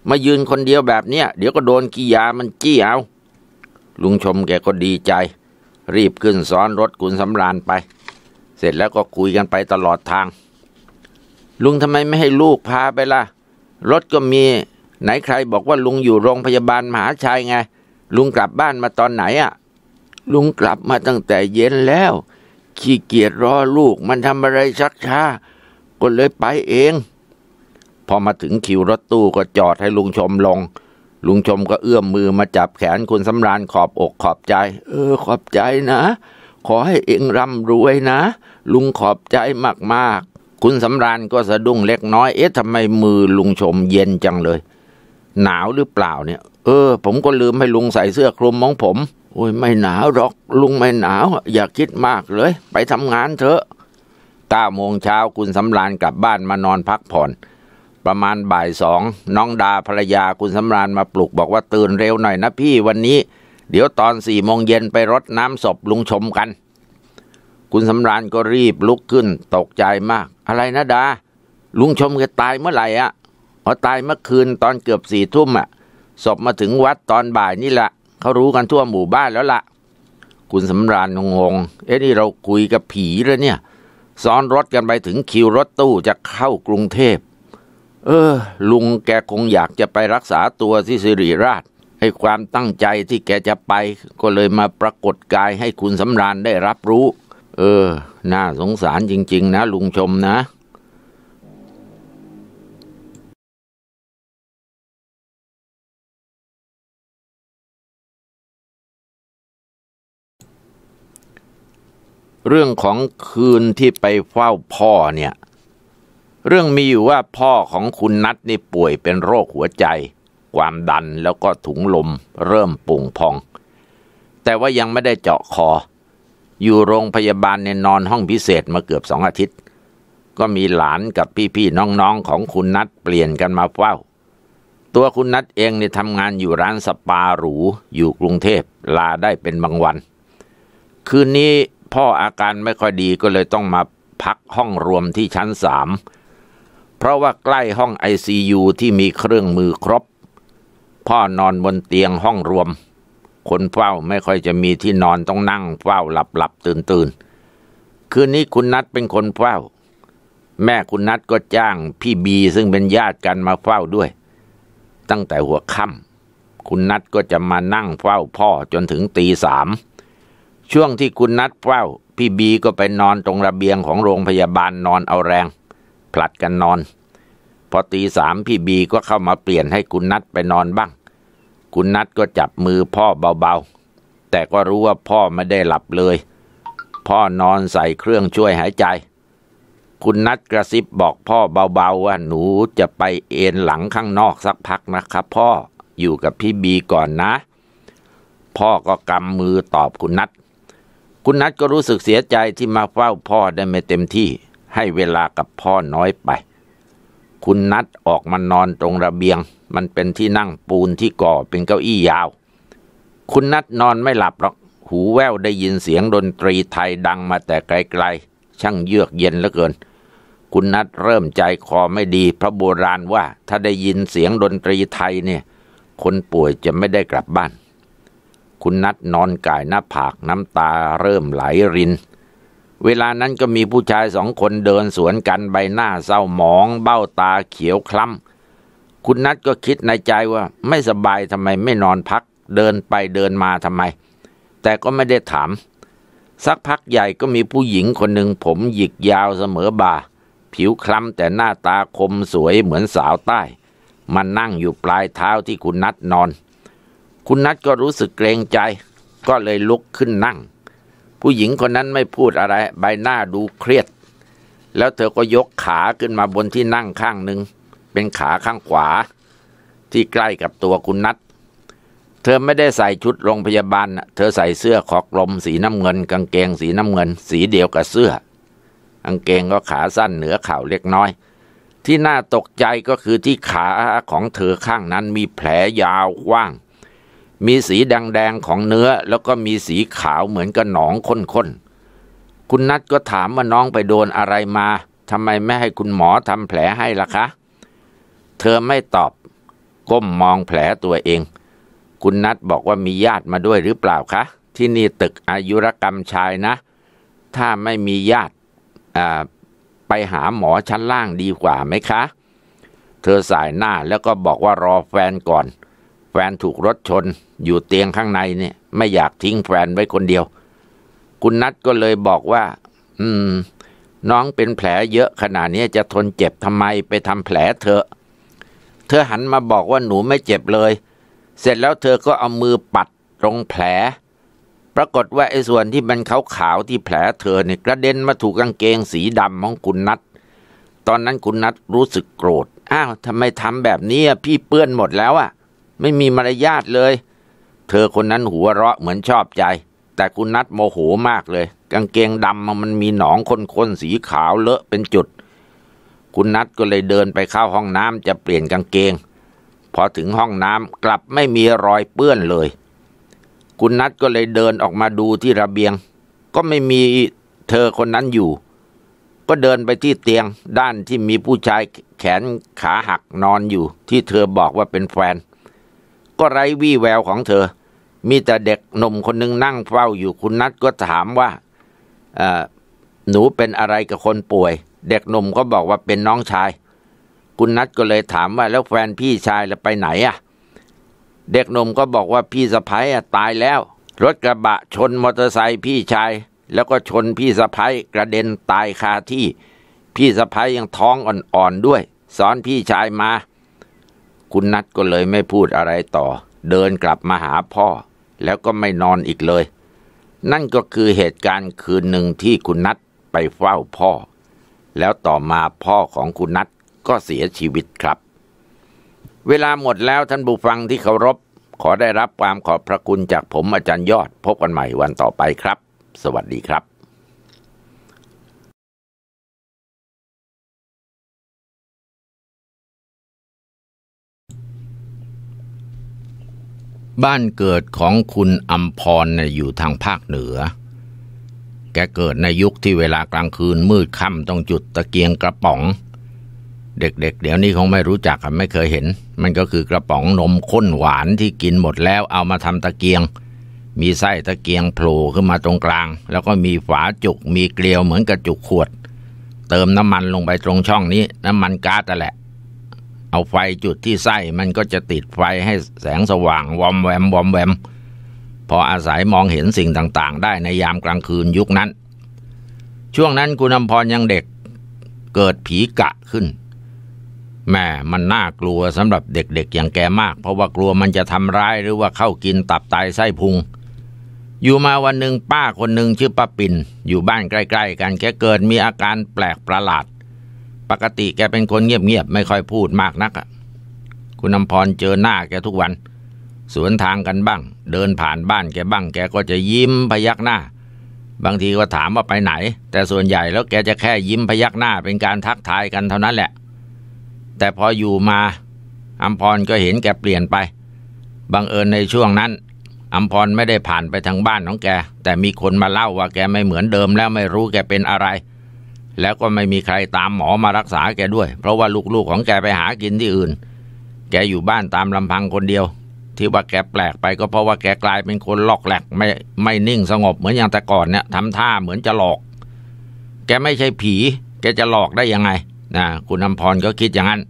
มายืนคนเดียวแบบเนี้ยเดี๋ยวก็โดนกิยามันจี้เอา ลุงชมแกก็ดีใจ รีบขึ้นซ้อนรถคุณสำราญไป เสร็จแล้วก็คุยกันไปตลอดทาง ลุงทำไมไม่ให้ลูกพาไปล่ะ รถก็มีไหนใครบอกว่าลุงอยู่โรงพยาบาลมหาชัยไง ลุงกลับบ้านมาตอนไหนอะ่ะ ลุงกลับมาตั้งแต่เย็นแล้ว ขี้เกียจรอลูก มันทำอะไรชักช้าก็เลยไปเอง พอมาถึงคิวรถตู้ก็จอดให้ลุงชมลง ลุงชมก็เอื้อมมือมาจับแขน คุณสำราญขอบอกขอบใจ เออ ขอบใจนะ ขอให้เองร่ำรวยนะ ลุงขอบใจมากๆ คุณสำราญก็สะดุ้งเล็กน้อยเอ๊ะทำไมมือลุงชมเย็นจังเลย หนาวหรือเปล่าเนี่ยเออ ผมก็ลืมให้ลุงใส่เสื้อคลุมของผมโอ้ยไม่หนาวหรอกลุงไม่หนาวอย่าคิดมากเลย ไปทำงานเถอะก้าโมงเช้าคุณสำรานกลับบ้านมานอนพักผ่อน ประมาณบ่ายสองน้องดาภรรยาคุณสำรานมาปลุก บอกว่าตื่นเร็วหน่อยนะ พี่วันนี้เดี๋ยวตอนสี่โมงเย็นไปรดน้ำศพลุงชมกัน คุณสำรานก็รีบลุกขึ้นตกใจมาก อะไรนะดา ลุงชมแกตายเมื่อไหร่อ่ะเขาตายเมื่อคืนตอนเกือบสี่ทุ่มอ่ะศพมาถึงวัดตอนบ่ายนี่แหละเขารู้กันทั่วหมู่บ้านแล้วละ่ะคุณสำรานงงเอ๊ะนี่เราคุยกับผีแล้วเนี่ยซ้อนรถกันไปถึงคิวรถตู้จะเข้ากรุงเทพ เออ ลุงแกคงอยากจะไปรักษาตัวที่สิริราช ไอ้ความตั้งใจที่แกจะไปก็เลยมาปรากฏกายให้คุณสำราญได้รับรู้ เออ น่าสงสารจริงๆ นะ ลุงชมนะเรื่องของคืนที่ไปเฝ้าพ่อเนี่ย เรื่องมีอยู่ว่าพ่อของคุณนัทนี่ป่วยเป็นโรคหัวใจ ความดันแล้วก็ถุงลมเริ่มปุ่งพอง แต่ว่ายังไม่ได้เจาะ คอ อยู่โรงพยาบาลในนอนห้องพิเศษมาเกือบสองอาทิตย์ ก็มีหลานกับพี่ๆน้องๆของคุณนัทเปลี่ยนกันมาเฝ้า ตัวคุณนัทเองเนี่ยทำงานอยู่ร้านสปาหรูอยู่กรุงเทพลาได้เป็นบางวัน คืนนี้พ่ออาการไม่ค่อยดีก็เลยต้องมาพักห้องรวมที่ชั้นสามเพราะว่าใกล้ห้องไอซียูที่มีเครื่องมือครบ พ่อนอนบนเตียงห้องรวม คนเฝ้าไม่ค่อยจะมีที่นอนต้องนั่งเฝ้าหลับหลับตื่นตื่นคืนนี้คุณนัทเป็นคนเฝ้า แม่คุณนัทก็จ้างพี่บีซึ่งเป็นญาติกันมาเฝ้าด้วย ตั้งแต่หัวค่ำคุณนัทก็จะมานั่ง เฝ้าพ่อจนถึงตีสามช่วงที่คุณนัดเฝ้าพี่บีก็ไปนอนตรงระเบียงของโรงพยาบาลนอนเอาแรงผลัดกันนอน พอตีสามพี่บีก็เข้ามาเปลี่ยนให้คุณนัดไปนอนบ้าง คุณนัดก็จับมือพ่อเบาๆ แต่ก็รู้ว่าพ่อไม่ได้หลับเลย พ่อนอนใส่เครื่องช่วยหายใจ คุณนัดกระซิบบอกพ่อเบาๆว่าหนูจะไปเอนหลังข้างนอกสักพักนะครับพ่ออยู่กับพี่บีก่อนนะ พ่อก็กำมือตอบคุณนัดคุณนัทก็รู้สึกเสียใจที่มาเฝ้าพ่อได้ไม่เต็มที่ให้เวลากับพ่อน้อยไป คุณนัทออกมานอนตรงระเบียง มันเป็นที่นั่งปูนที่ก่อเป็นเก้าอี้ยาว คุณนัทนอนไม่หลับหรอกหูแววได้ยินเสียงดนตรีไทยดังมาแต่ไกลๆช่างเยือกเย็นเหลือเกิน คุณนัทเริ่มใจคอไม่ดีพระโบราณว่าถ้าได้ยินเสียงดนตรีไทยเนี่ย คนป่วยจะไม่ได้กลับบ้านคุณนัดนอนกายหน้าผากน้ำตาเริ่มไหลริน เวลานั้นก็มีผู้ชายสองคนเดินสวนกันใบหน้าเศร้าหมองเบ้าตาเขียวคล้ำ คุณนัดก็คิดในใจว่าไม่สบายทำไมไม่นอนพักเดินไปเดินมาทำไม แต่ก็ไม่ได้ถาม สักพักใหญ่ก็มีผู้หญิงคนหนึ่งผมหยิกยาวเสมอบ่า ผิวคล้ำแต่หน้าตาคมสวยเหมือนสาวใต้ มานนั่งอยู่ปลายเท้าที่คุณนัดนอนคุณนัทก็รู้สึกเกรงใจก็เลยลุกขึ้นนั่ง ผู้หญิงคนนั้นไม่พูดอะไรใบหน้าดูเครียด แล้วเธอก็ยกขาขึ้นมาบนที่นั่งข้างหนึ่งเป็นขาข้างขวา ที่ใกล้กับตัวคุณนัทเธอไม่ได้ใส่ชุดโรงพยาบาลเธอใส่เสื้อคอกลมสีน้ำเงิน กางเกงสีน้ำเงิน สีเดียวกับเสื้อกางเกงก็ขาสั้นเหนือเข่าเล็กน้อย ที่น่าตกใจก็คือที่ขาของเธอข้างนั้นมีแผลยาวกว้างมีสีแดงๆของเนื้อแล้วก็มีสีขาวเหมือนกับหนองข้นๆ คุณนัทก็ถามว่าน้องไปโดนอะไรมาทำไมไม่ให้คุณหมอทำแผลให้ล่ะคะ เธอไม่ตอบก้มมองแผลตัวเอง คุณนัทบอกว่ามีญาติมาด้วยหรือเปล่าคะ ที่นี่ตึกอายุรกรรมชายนะ ถ้าไม่มีญาติไปหาหมอชั้นล่างดีกว่าไหมคะ เธอสายหน้าแล้วก็บอกว่ารอแฟนก่อนแฟนถูกรถชน อยู่เตียงข้างในเนี่ย ไม่อยากทิ้งแฟนไว้คนเดียว คุณนัทก็เลยบอกว่า อืม น้องเป็นแผลเยอะขนาดนี้จะทนเจ็บทำไมไปทำแผลเธอ เธอหันมาบอกว่าหนูไม่เจ็บเลย เสร็จแล้วเธอก็เอามือปัดตรงแผล ปรากฏว่าไอ้ส่วนที่มันขาวๆที่แผลเธอเนี่ยกระเด็นมาถูกกางเกงสีดำของคุณนัทตอนนั้นคุณนัทรู้สึกโกรธอ้าวทำไมทำแบบนี้พี่เปื้อนหมดแล้วอะ่ะไม่มีมารยาทเลย เธอคนนั้นหัวเราะเหมือนชอบใจ แต่คุณนัดโมโหมากเลย กางเกงดำมันมีหนองคนๆสีขาวเลอะเป็นจุด คุณนัดก็เลยเดินไปเข้าห้องน้ำจะเปลี่ยนกางเกง พอถึงห้องน้ำกลับไม่มีรอยเปื้อนเลย คุณนัดก็เลยเดินออกมาดูที่ระเบียง ก็ไม่มีเธอคนนั้นอยู่ ก็เดินไปที่เตียงด้านที่มีผู้ชายแขนขาหักนอนอยู่ ที่เธอบอกว่าเป็นแฟนก็ไร้วี่แววของเธอ มีแต่เด็กหนุ่มคนนึงนั่งเฝ้าอยู่คุณนัทก็ถามว่าหนูเป็นอะไรกับคนป่วย เด็กหนุ่มก็บอกว่าเป็นน้องชาย คุณนัทก็เลยถามว่าแล้วแฟนพี่ชายจะไปไหนอ่ะเด็กหนุ่มก็บอกว่าพี่สะพ้ายตายแล้ว รถกระบะชนมอเตอร์ไซค์พี่ชาย แล้วก็ชนพี่สะพ้ายกระเด็นตายคาที่ พี่สะพ้ายยังท้องอ่อนๆด้วยสอนพี่ชายมาคุณนัทก็เลยไม่พูดอะไรต่อ เดินกลับมาหาพ่อ แล้วก็ไม่นอนอีกเลย นั่นก็คือเหตุการณ์คืนหนึ่งที่คุณนัทไปเฝ้าพ่อ แล้วต่อมาพ่อของคุณนัทก็เสียชีวิตครับ เวลาหมดแล้วท่านบูฟังที่เคารพ ขอได้รับความขอบพระคุณจากผมอาจารย์ยอด พบกันใหม่วันต่อไปครับ สวัสดีครับบ้านเกิดของคุณอัมพรเนี่ยอยู่ทางภาคเหนือ แกเกิดในยุคที่เวลากลางคืนมืดค่ำต้องจุดตะเกียงกระป๋อง เด็กๆเเดี๋ยวนี้คงไม่รู้จักไม่เคยเห็น มันก็คือกระป๋องนมข้นหวานที่กินหมดแล้วเอามาทำตะเกียง มีไส้ตะเกียงโผล่ขึ้นมาตรงกลาง แล้วก็มีฝาจุกมีเกลียวเหมือนกระจุกขวด เติมน้ำมันลงไปตรงช่องนี้น้ำมันก๊าซแต่แหละเอาไฟจุดที่ไส้มันก็จะติดไฟให้แสงสว่างวอมแวมวอมแวม พออาศัยมองเห็นสิ่งต่างๆ ได้ในยามกลางคืนยุคนั้น ช่วงนั้นคุณอำพรยังเด็กเกิดผีกะขึ้น แม่มันน่ากลัวสำหรับเด็ก ๆ อย่างแกมากเพราะว่ากลัวมันจะทำร้ายหรือว่าเข้ากินตับไตไส้พุง อยู่มาวันหนึ่งป้าคนหนึ่งชื่อป้าปินอยู่บ้านใกล้ๆกันแกเกิดมีอาการแปลกประหลาดปกติแกเป็นคนเงียบๆไม่ค่อยพูดมากนักอะคุณอำพรเจอหน้าแกทุกวัน สวนทางกันบ้าง เดินผ่านบ้านแกบ้าง แกก็จะยิ้มพยักหน้า บางทีก็ถามว่าไปไหน แต่ส่วนใหญ่แล้วแกจะแค่ยิ้มพยักหน้า เป็นการทักทายกันเท่านั้นแหละ แต่พออยู่มาอัมพรก็เห็นแกเปลี่ยนไปบังเอิญในช่วงนั้นอัมพรไม่ได้ผ่านไปทางบ้านของแกแต่มีคนมาเล่าว่าแกไม่เหมือนเดิมแล้วไม่รู้แกเป็นอะไรแล้วก็ไม่มีใครตามหมอมารักษาแกด้วย เพราะว่าลูกๆของแกไปหากินที่อื่น แกอยู่บ้านตามลำพังคนเดียวที่ว่าแกแปลกไปก็เพราะว่าแกกลายเป็นคนลอกแหลก ไม่ไม่นิ่งสงบเหมือนอย่างแต่ก่อนเนี่ยทำท่าเหมือนจะหลอกแกไม่ใช่ผี แกจะหลอกได้ยังไงนะคุณอำพรก็คิดอย่างนั้น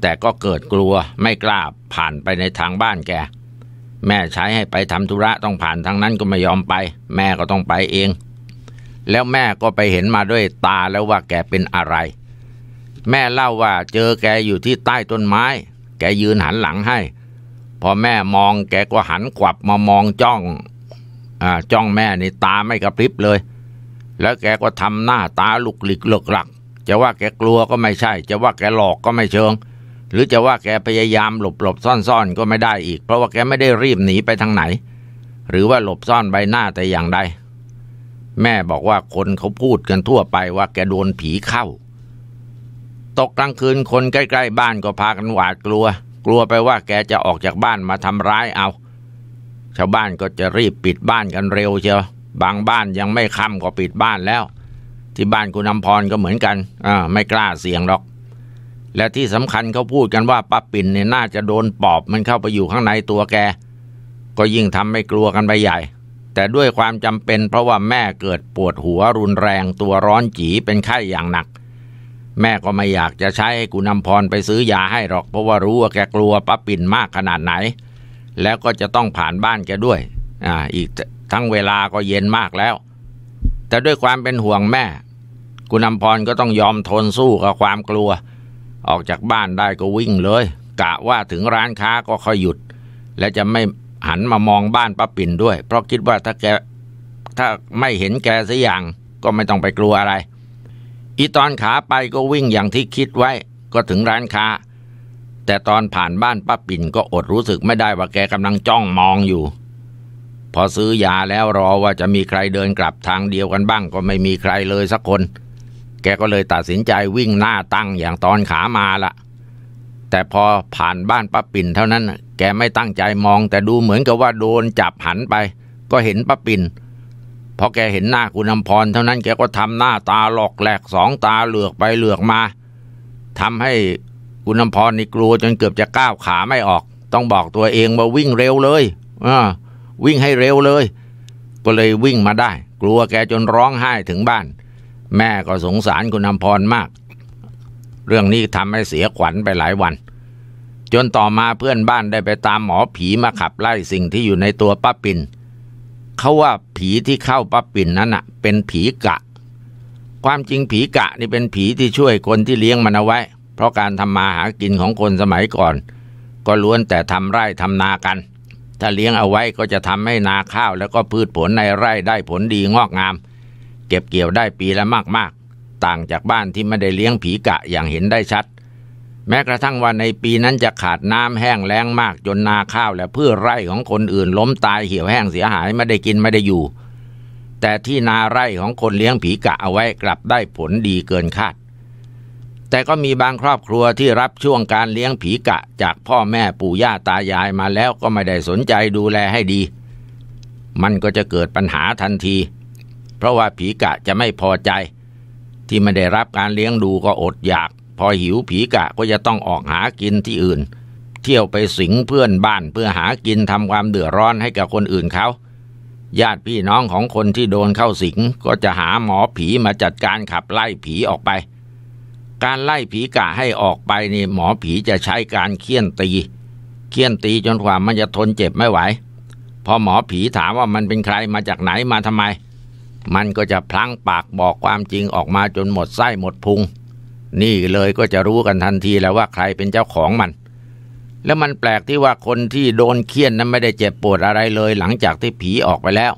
แต่ก็เกิดกลัวไม่กล้าผ่านไปในทางบ้านแกแม่ใช้ให้ไปทำธุระต้องผ่านทางนั้นก็ไม่ยอมไป แม่ก็ต้องไปเองแล้วแม่ก็ไปเห็นมาด้วยตาแล้วว่าแกเป็นอะไร แม่เล่าว่าเจอแกอยู่ที่ใต้ต้นไม้ แกยืนหันหลังให้ พอแม่มองแกก็หันกวับมามองจ้องอจ้องแม่นี่ตาไม่กระพริบเลย แล้วแกก็ทำหน้าตาลุกหลิกหลกหลักจะว่าแกกลัวก็ไม่ใช่ จะว่าแกหลอกก็ไม่เชิง หรือจะว่าแกพยายามหลบหลบซ่อนๆก็ไม่ได้อีกเพราะว่าแกไม่ได้รีบหนีไปทางไหน หรือว่าหลบซ่อนใบหน้าแต่อย่างใดแม่บอกว่าคนเขาพูดกันทั่วไปว่าแกโดนผีเข้า ตกกลางคืนคนใกล้ ๆ บ้านก็พากันหวาดกลัว กลัวไปว่าแกจะออกจากบ้านมาทำร้ายเอา ชาวบ้านก็จะรีบปิดบ้านกันเร็วเชียวบางบ้านยังไม่ค่ำก็ปิดบ้านแล้ว ที่บ้านคุณํำพรก็เหมือนกัน อ่า ไม่กล้าเสี่ยงหรอก และที่สำคัญเขาพูดกันว่าป้าปิ่นเนี่ยน่าจะโดนปอบ มันเข้าไปอยู่ข้างในตัวแกก็ยิ่งทำไม่กลัวกันไปใหญ่แต่ด้วยความจำเป็นเพราะว่าแม่เกิดปวดหัวรุนแรงตัวร้อนจีเป็นไข้อย่างหนัก แม่ก็ไม่อยากจะใช้ให้กุณำพรไปซื้อยาให้หรอกเพราะว่ารู้ว่าแกกลัวป้าปิ่นมากขนาดไหน แล้วก็จะต้องผ่านบ้านแกด้วยอ่าอีกทั้งเวลาก็เย็นมากแล้วแต่ด้วยความเป็นห่วงแม่กุณำพรก็ต้องยอมทนสู้กับความกลัว ออกจากบ้านได้ก็วิ่งเลยกะว่าถึงร้านค้าก็ค่อยหยุด และจะไม่หันมามองบ้านป้าปิ่นด้วย เพราะคิดว่าถ้าแก ถ้าไม่เห็นแกสัอย่างก็ไม่ต้องไปกลัวอะไรอีตอนขาไปก็วิ่งอย่างที่คิดไว้ก็ถึงร้านค้า แต่ตอนผ่านบ้านป้าปิ่นก็อดรู้สึกไม่ได้ว่าแกกำลังจ้องมองอยู่ พอซื้อยาแล้วรอว่าจะมีใครเดินกลับทางเดียวกันบ้างก็ไม่มีใครเลยสักคน แกก็เลยตัดสินใจวิ่งหน้าตั้งอย่างตอนขามาละแต่พอผ่านบ้านป้าปิ่นเท่านั้นแกไม่ตั้งใจมองแต่ดูเหมือนกับว่าโดนจับหันไป ก็เห็นป้าปิ่นพอแกเห็นหน้าคุณอำพร เท่านั้นแกก็ทำหน้าตาหลอกแหลกสองตาเหลือกไปเหลือกมาทำให้คุณอำพรนี่กลัวจนเกือบจะก้าวขาไม่ออก ต้องบอกตัวเองว่าวิ่งเร็วเลยวิ่งให้เร็วเลย ก็เลยวิ่งมาได้ กลัวแกจนร้องไห้ถึงบ้าน แม่ก็สงสารคุณอำพรมาก เรื่องนี้ทำให้เสียขวัญไปหลายวันจนต่อมาเพื่อนบ้านได้ไปตามหมอผีมาขับไล่สิ่งที่อยู่ในตัวป้าปิน เขาว่าผีที่เข้าป้าปินนั้นน่ะ เป็นผีกะ ความจริงผีกะนี่เป็นผีที่ช่วยคนที่เลี้ยงมันเอาไว้ เพราะการทำมาหากินของคนสมัยก่อน ก็ล้วนแต่ทำไร่ทำนากัน ถ้าเลี้ยงเอาไว้ก็จะทำให้นาข้าว แล้วก็พืชผลในไร่ได้ผลดีงอกงาม เก็บเกี่ยวได้ปีละมากๆ ต่างจากบ้านที่ไม่ได้เลี้ยงผีกะอย่างเห็นได้ชัดแม้กระทั่งว่าในปีนั้นจะขาดน้ำแห้งแล้งมากจนนาข้าวและพืชไร่ของคนอื่นล้มตายเหี่ยวแห้งเสียหายไม่ได้กินไม่ได้อยู่ แต่ที่นาไร่ของคนเลี้ยงผีกะเอาไว้กลับได้ผลดีเกินคาด แต่ก็มีบางครอบครัวที่รับช่วงการเลี้ยงผีกะ จากพ่อแม่ปู่ย่าตายายมาแล้วก็ไม่ได้สนใจดูแลให้ดี มันก็จะเกิดปัญหาทันที เพราะว่าผีกะจะไม่พอใจ ที่ไม่ได้รับการเลี้ยงดูก็อดอยากพอหิวผีกะก็จะต้องออกหากินที่อื่น เที่ยวไปสิงเพื่อนบ้านเพื่อหากินทำความเดือดร้อนให้กับคนอื่นเขาญาติพี่น้องของคนที่โดนเข้าสิงก็จะหาหมอผีมาจัดการขับไล่ผีออกไป การไล่ผีกะให้ออกไปนี่หมอผีจะใช้การเคี่ยนตีเคี่ยนตีจนความมันจะทนเจ็บไม่ไหว พอหมอผีถามว่ามันเป็นใครมาจากไหนมาทำไม มันก็จะพลั้งปากบอกความจริงออกมาจนหมดไส้หมดพุงนี่เลยก็จะรู้กันทันทีแล้วว่าใครเป็นเจ้าของมัน แล้วมันแปลกที่ว่าคนที่โดนเคี่ยนนั้นไม่ได้เจ็บปวดอะไรเลยหลังจากที่ผีออกไปแล้ว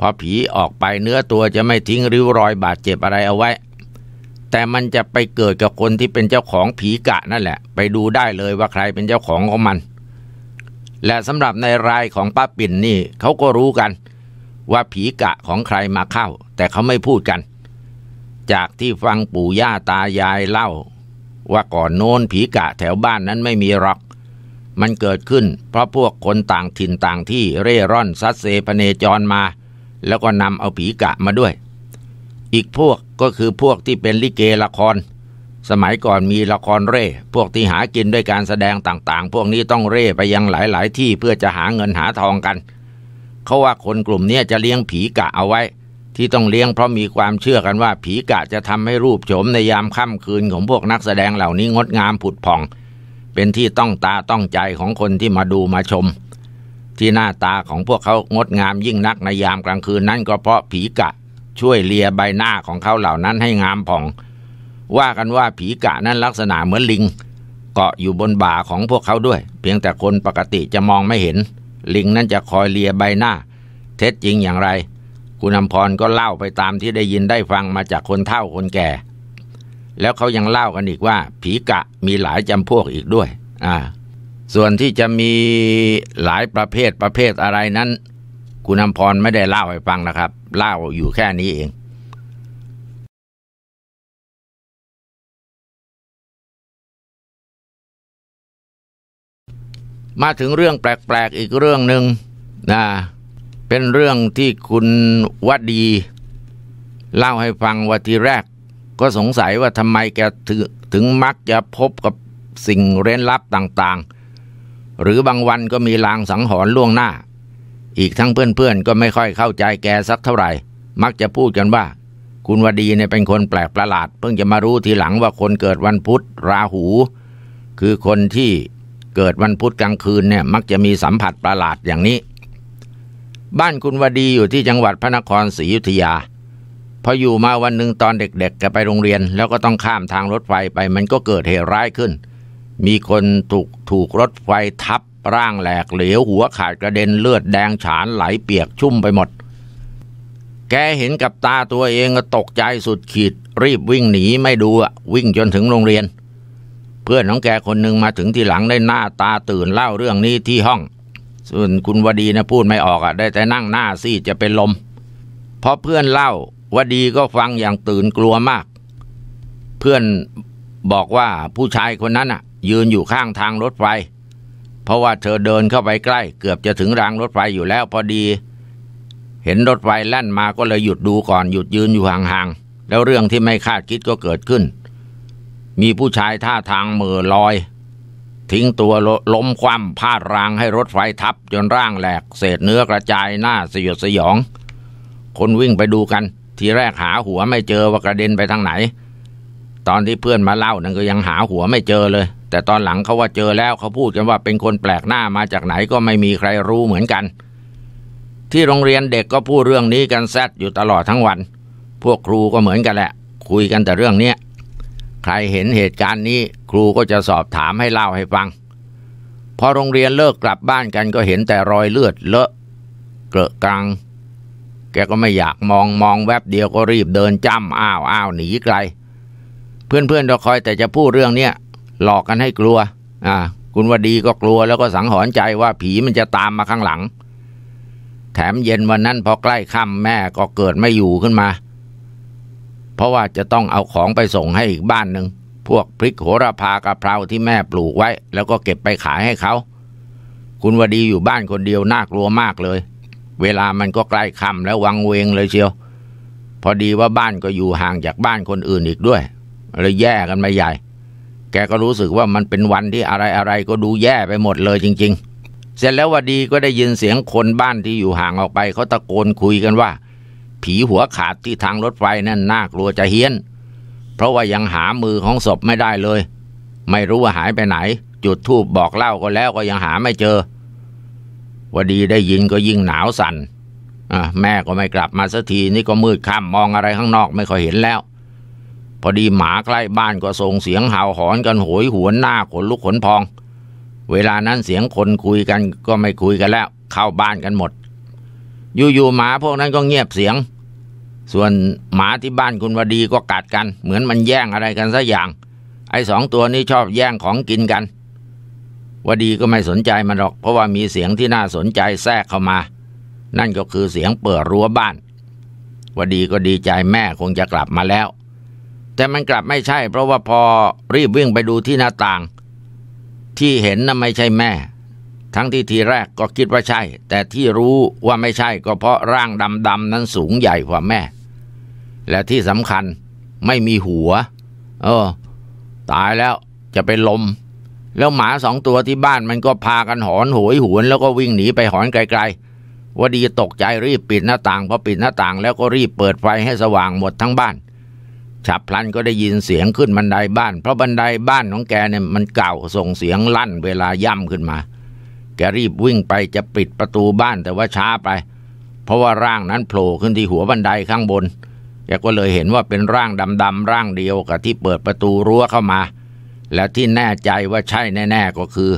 พอผีออกไปเนื้อตัวจะไม่ทิ้งริ้วรอยบาดเจ็บอะไรเอาไว้ แต่มันจะไปเกิดกับคนที่เป็นเจ้าของผีกะนั่นแหละ ไปดูได้เลยว่าใครเป็นเจ้าของของมัน และสำหรับในรายของป้าปิ่นนี่เขาก็รู้กันว่าผีกะของใครมาเข้าแต่เขาไม่พูดกันจากที่ฟังปู่ย่าตายายเล่าว่าก่อนโน้นผีกะแถวบ้านนั้นไม่มีหรอก มันเกิดขึ้นเพราะพวกคนต่างถิ่นต่างที่เร่ร่อนซัดเซพเนจรมา แล้วก็นำเอาผีกะมาด้วย อีกพวกก็คือพวกที่เป็นลิเกละคร สมัยก่อนมีละครเร่ พวกที่หากินด้วยการแสดงต่างๆ พวกนี้ต้องเร่ไปยังหลายๆที่เพื่อจะหาเงินหาทองกัน เขาว่าคนกลุ่มนี้จะเลี้ยงผีกะเอาไว้ที่ต้องเลี้ยงเพราะมีความเชื่อกันว่าผีกะจะทำให้รูปโฉมในยามค่ำคืนของพวกนักแสดงเหล่านี้งดงามผุดผ่อง เป็นที่ต้องตาต้องใจของคนที่มาดูมาชม ที่หน้าตาของพวกเขางดงามยิ่งนักในยามกลางคืนนั้นก็เพราะผีกะช่วยเลียใบหน้าของเขาเหล่านั้นให้งามผ่อง ว่ากันว่าผีกะนั้นลักษณะเหมือนลิง เกาะอยู่บนบ่าของพวกเขาด้วย เพียงแต่คนปกติจะมองไม่เห็น ลิงนั้นจะคอยเลียใบหน้าเท็จจริงอย่างไรคุณอำพรก็เล่าไปตามที่ได้ยินได้ฟังมาจากคนเฒ่าคนแก่ แล้วเขายังเล่ากันอีกว่าผีกะมีหลายจำพวกอีกด้วย อ่า ส่วนที่จะมีหลายประเภทประเภทอะไรนั้นคุณอำพรไม่ได้เล่าให้ฟังนะครับ เล่าอยู่แค่นี้เอง มาถึงเรื่องแปลกๆอีกเรื่องหนึ่งนะเป็นเรื่องที่คุณวัดดี เล่าให้ฟังว่าทีแรกก็สงสัยว่าทำไมแกถึงมักจะพบกับสิ่งเร้นลับต่างๆ หรือบางวันก็มีลางสังหรณ์ล่วงหน้า อีกทั้งเพื่อนๆก็ไม่ค่อยเข้าใจแกสักเท่าไหร่ มักจะพูดกันว่าคุณวดีเนี่ยเป็นคนแปลกประหลาด เพิ่งจะมารู้ทีหลังว่าคนเกิดวันพุธราหู คือคนที่เกิดวันพุธกลางคืนเนี่ยมักจะมีสัมผัสประหลาดอย่างนี้บ้านคุณวดีอยู่ที่จังหวัดพระนครศรีอยุธยา พออยู่มาวันหนึ่งตอนเด็กๆก็ไปโรงเรียน แล้วก็ต้องข้ามทางรถไฟไปมันก็เกิดเหตุร้ายขึ้น มีคนถูกถูกรถไฟทับร่างแหลกเหลว หัวขาดกระเด็นเลือดแดงฉานไหลเปียกชุ่มไปหมด แกเห็นกับตาตัวเองก็ตกใจสุดขีด รีบวิ่งหนีไม่ดูวิ่งจนถึงโรงเรียน เพื่อนของแกคนหนึ่งมาถึงทีหลังได้หน้าตาตื่นเล่าเรื่องนี้ที่ห้องส่วนคุณวดีนะพูดไม่ออกอะ่ะได้แต่นั่งหน้าซี่จะเป็นลมเพราะเพื่อนเล่าวดีก็ฟังอย่างตื่นกลัวมาก เพื่อนบอกว่าผู้ชายคนนั้นอะ่ะ ยืนอยู่ข้างทางรถไฟ เพราะว่าเธอเดินเข้าไปใกล้ เกือบจะถึงรางรถไฟอยู่แล้วพอดี เห็นรถไฟแล่นมาก็เลยหยุดดูก่อนหยุดยืนอยู่ห่างๆแล้วเรื่องที่ไม่คาดคิดก็เกิดขึ้น มีผู้ชายท่าทางเมือลอยทิ้งตัวล้มคว่ำพาดรางให้รถไฟทับจนร่างแหลก เศษเนื้อกระจายหน้าสยดสยอง คนวิ่งไปดูกัน ทีแรกหาหัวไม่เจอว่ากระเด็นไปทางไหน ตอนที่เพื่อนมาเล่านั่นก็ยังหาหัวไม่เจอเลย แต่ตอนหลังเขาว่าเจอแล้วเขาพูดกันว่าเป็นคนแปลกหน้ามาจากไหนก็ไม่มีใครรู้เหมือนกัน ที่โรงเรียนเด็กก็พูดเรื่องนี้กันแซดอยู่ตลอดทั้งวัน พวกครูก็เหมือนกันแหละ คุยกันแต่เรื่องเนี้ยใครเห็นเหตุการณ์นี้ ครูก็จะสอบถามให้เล่าให้ฟัง พอโรงเรียนเลิกกลับบ้านกันก็เห็นแต่รอยเลือดเลอะเกลอะกังแกก็ไม่อยากมองมองแวบเดียวก็รีบเดินจ้ำอ้าวอ้าวหนีไกล เพื่อนๆเราคอยแต่จะพูดเรื่องเนี้ยหลอกกันให้กลัว อ่าคุณวดีก็กลัวแล้วก็สังหรณ์ใจว่าผีมันจะตามมาข้างหลัง แถมเย็นวันนั้นพอใกล้ค่ำแม่ก็เกิดไม่อยู่ขึ้นมาราะว่าจะต้องเอาของไปส่งให้อีกบ้านหนึ่งพวกพริกโหระพากะเพราที่แม่ปลูกไว้แล้วก็เก็บไปขายให้เขา คุณวดีอยู่บ้านคนเดียวน่ากลัวมากเลย เวลามันก็ใกล้ค่ำแล้ววังเวงเลยเชียว พอดีว่าบ้านก็อยู่ห่างจากบ้านคนอื่นอีกด้วยเลยแย่กันไม่ใหญ่ แกก็รู้สึกว่ามันเป็นวันที่อะไรอะไรก็ดูแย่ไปหมดเลยจริง ๆ เสร็จแล้ววดีก็ได้ยินเสียงคนบ้านที่อยู่ห่างออกไปเขาตะโกนคุยกันว่าผีหัวขาดที่ทางรถไฟนั่นน่ากลัวจะเฮี้ยน เพราะว่ายังหามือของศพไม่ได้เลย ไม่รู้ว่าหายไปไหน จุดทูบบอกเล่าก็แล้วก็ยังหาไม่เจอวดีได้ยินก็ยิ่งหนาวสัน่นแม่ก็ไม่กลับมาสักทีนี่ก็มืดค่ำมองอะไรข้างนอกไม่ค่อยเห็นแล้ว พอดีหมาใกล้บ้านก็ส่งเสียงเห่าหอนกันโหยหวนหน้าขนลุกขนพอง เวลานั้นเสียงคนคุยกัน ก็ไม่คุยกันแล้ว เข้าบ้านกันหมดอยู่ๆหมาพวกนั้นก็เงียบเสียง ส่วนหมาที่บ้านคุณวดีก็กัดกัน เหมือนมันแย่งอะไรกันสักอย่าง ไอ้สองตัวนี้ชอบแย่งของกินกัน วดีก็ไม่สนใจมันหรอก เพราะว่ามีเสียงที่น่าสนใจแทรกเข้ามา นั่นก็คือเสียงเปิดรั้วบ้าน วดีก็ดีใจแม่คงจะกลับมาแล้ว แต่มันกลับไม่ใช่เพราะว่าพอรีบวิ่งไปดูที่หน้าต่าง ที่เห็นน่ะไม่ใช่แม่ทั้งที่ทีแรกก็คิดว่าใช่ แต่ที่รู้ว่าไม่ใช่ก็เพราะร่างดำๆนั้นสูงใหญ่กว่าแม่ และที่สำคัญไม่มีหัว เออ ตายแล้วจะเป็นลม แล้วหมาสองตัวที่บ้านมันก็พากันหอนโหยหวนแล้วก็วิ่งหนีไปหอนไกลๆวดีตกใจรีบปิดหน้าต่างพอปิดหน้าต่างแล้วก็รีบเปิดไฟให้สว่างหมดทั้งบ้าน ฉับพลันก็ได้ยินเสียงขึ้นบันไดบ้านเพราะบันไดบ้านของแกเนี่ยมันเก่าส่งเสียงลั่นเวลาย่ำขึ้นมาแกรีบวิ่งไปจะปิดประตูบ้านแต่ว่าช้าไป เพราะว่าร่างนั้นโผล่ขึ้นที่หัวบันไดข้างบนแกก็เลยเห็นว่าเป็นร่างดำๆร่างเดียวกับที่เปิดประตูรั้วเข้ามา แล้วที่แน่ใจว่าใช่แน่ๆก็คือ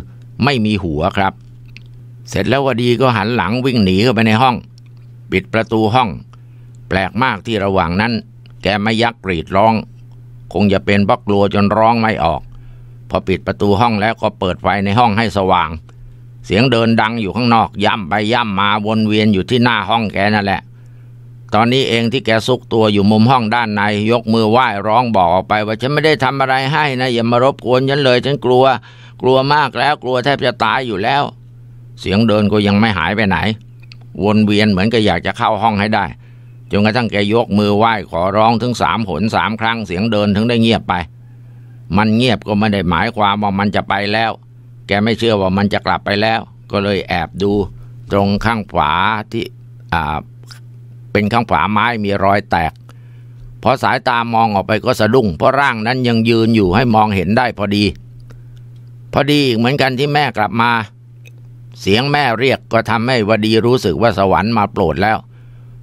ไม่มีหัวครับ เสร็จแล้ววดีก็หันหลังวิ่งหนีเข้าไปในห้อง ปิดประตูห้องแปลกมากที่ระหว่างนั้น แกไม่ยักกรีดร้อง คงจะเป็นเพราะกลัวจนร้องไม่ออก พอปิดประตูห้องแล้วก็เปิดไฟในห้องให้สว่างเสียงเดินดังอยู่ข้างนอก ย่ำไปย่ำมาวนเวียนอยู่ที่หน้าห้องแกนั่นแหละตอนนี้เองที่แกซุกตัวอยู่มุมห้องด้านใน ยกมือไหว้ร้องบอกออกไป ว่าฉันไม่ได้ทำอะไรให้นะอย่ามารบกวนฉันเลยฉันกลัว กลัวมากแล้วกลัวแทบจะตายอยู่แล้ว เสียงเดินก็ยังไม่หายไปไหน วนเวียนเหมือนกับอยากจะเข้าห้องให้ได้จนกระทั่งแกยกมือไหว้ขอร้องถึงสามหนสามครั้งเสียงเดินถึงได้เงียบไป มันเงียบก็ไม่ได้หมายความว่ามันจะไปแล้วแกไม่เชื่อว่ามันจะกลับไปแล้วก็เลยแอบดูตรงข้างฝาที่อ่าเป็นข้างฝาไม้มีรอยแตก พอสายตามองออกไปก็สะดุ้ง เพราะร่างนั้นยังยืนอยู่ให้มองเห็นได้พอดี พอดีเหมือนกันที่แม่กลับมา เสียงแม่เรียกก็ทำให้วดีรู้สึกว่าสวรรค์มาโปรดแล้ว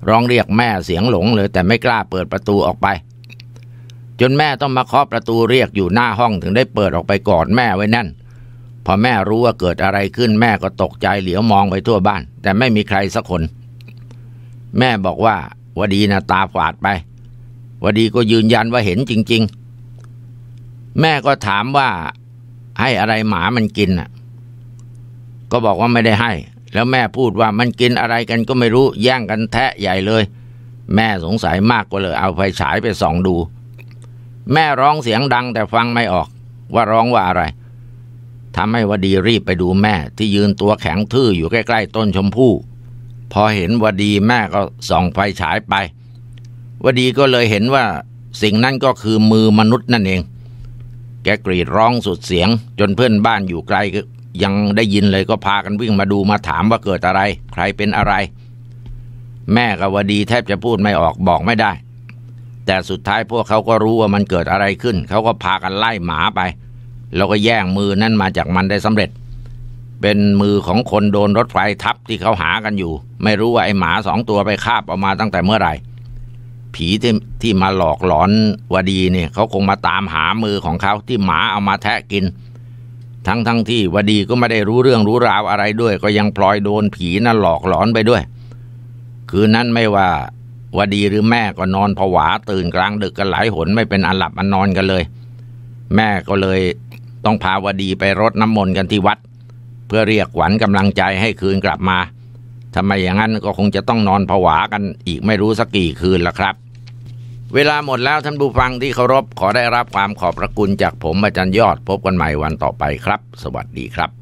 ร้องเรียกแม่เสียงหลงเลยแต่ไม่กล้าเปิดประตูออกไป จนแม่ต้องมาเคาะประตูเรียกอยู่หน้าห้องถึงได้เปิดออกไปกอดแม่ไว้นั่นพอแม่รู้ว่าเกิดอะไรขึ้นแม่ก็ตกใจเหลียวมองไปทั่วบ้าน แต่ไม่มีใครสักคน แม่บอกว่า วดีนะตาฝาดไป วดีก็ยืนยันว่าเห็นจริงๆ แม่ก็ถามว่า ให้อะไรหมามันกินอ่ะก็บอกว่าไม่ได้ให้ แล้วแม่พูดว่ามันกินอะไรกันก็ไม่รู้แย่งกันแทะใหญ่เลย แม่สงสัยมากก็เลยเอาไฟฉายไปส่องดู แม่ร้องเสียงดังแต่ฟังไม่ออก ว่าร้องว่าอะไรทำให้วดีรีบไปดูแม่ที่ยืนตัวแข็งทื่ออยู่ใกล้ ๆ ต้นชมพู่ พอเห็นวดีแม่ก็ส่องไฟฉายไปวดีก็เลยเห็นว่าสิ่งนั้นก็คือมือมนุษย์นั่นเอง แกกรีดร้องสุดเสียง จนเพื่อนบ้านอยู่ไกล ยังได้ยินเลยก็พากันวิ่งมาดูมาถามว่าเกิดอะไร ใครเป็นอะไร แม่กับวดีแทบจะพูดไม่ออกบอกไม่ได้ แต่สุดท้ายพวกเขาก็รู้ว่ามันเกิดอะไรขึ้น เขาก็พากันไล่หมาไปแล้วก็แย่งมือนั่นมาจากมันได้สำเร็จ เป็นมือของคนโดนรถไฟทับที่เขาหากันอยู่ ไม่รู้ว่าไอหมาสองตัวไปคาบออกมาตั้งแต่เมื่อไหร่ ผีที่ที่มาหลอกหลอนวดีเนี่ยเขาคงมาตามหามือของเขาที่หมาเอามาแทะกิน ทั้งทั้งที่วดีก็ไม่ได้รู้เรื่องรู้ราวอะไรด้วย ก็ยังพลอยโดนผีนั่นหลอกหลอนไปด้วย คืนนั้นไม่ว่า วดีหรือแม่ก็นอนผวาตื่นกลางดึกกันหลายหนไม่เป็นอันหลับอันนอนกันเลย แม่ก็เลยต้องพาวดีไปรดน้ำมนต์กันที่วัด เพื่อเรียกขวัญกำลังใจให้คืนกลับมาทำไมอย่างนั้นก็คงจะต้องนอนผวากันอีกไม่รู้สักกี่คืนละครับ เวลาหมดแล้วท่านผู้ฟังที่เคารพขอได้รับความขอบพระคุณจากผมอาจารย์ยอดพบกันใหม่วันต่อไปครับ สวัสดีครับ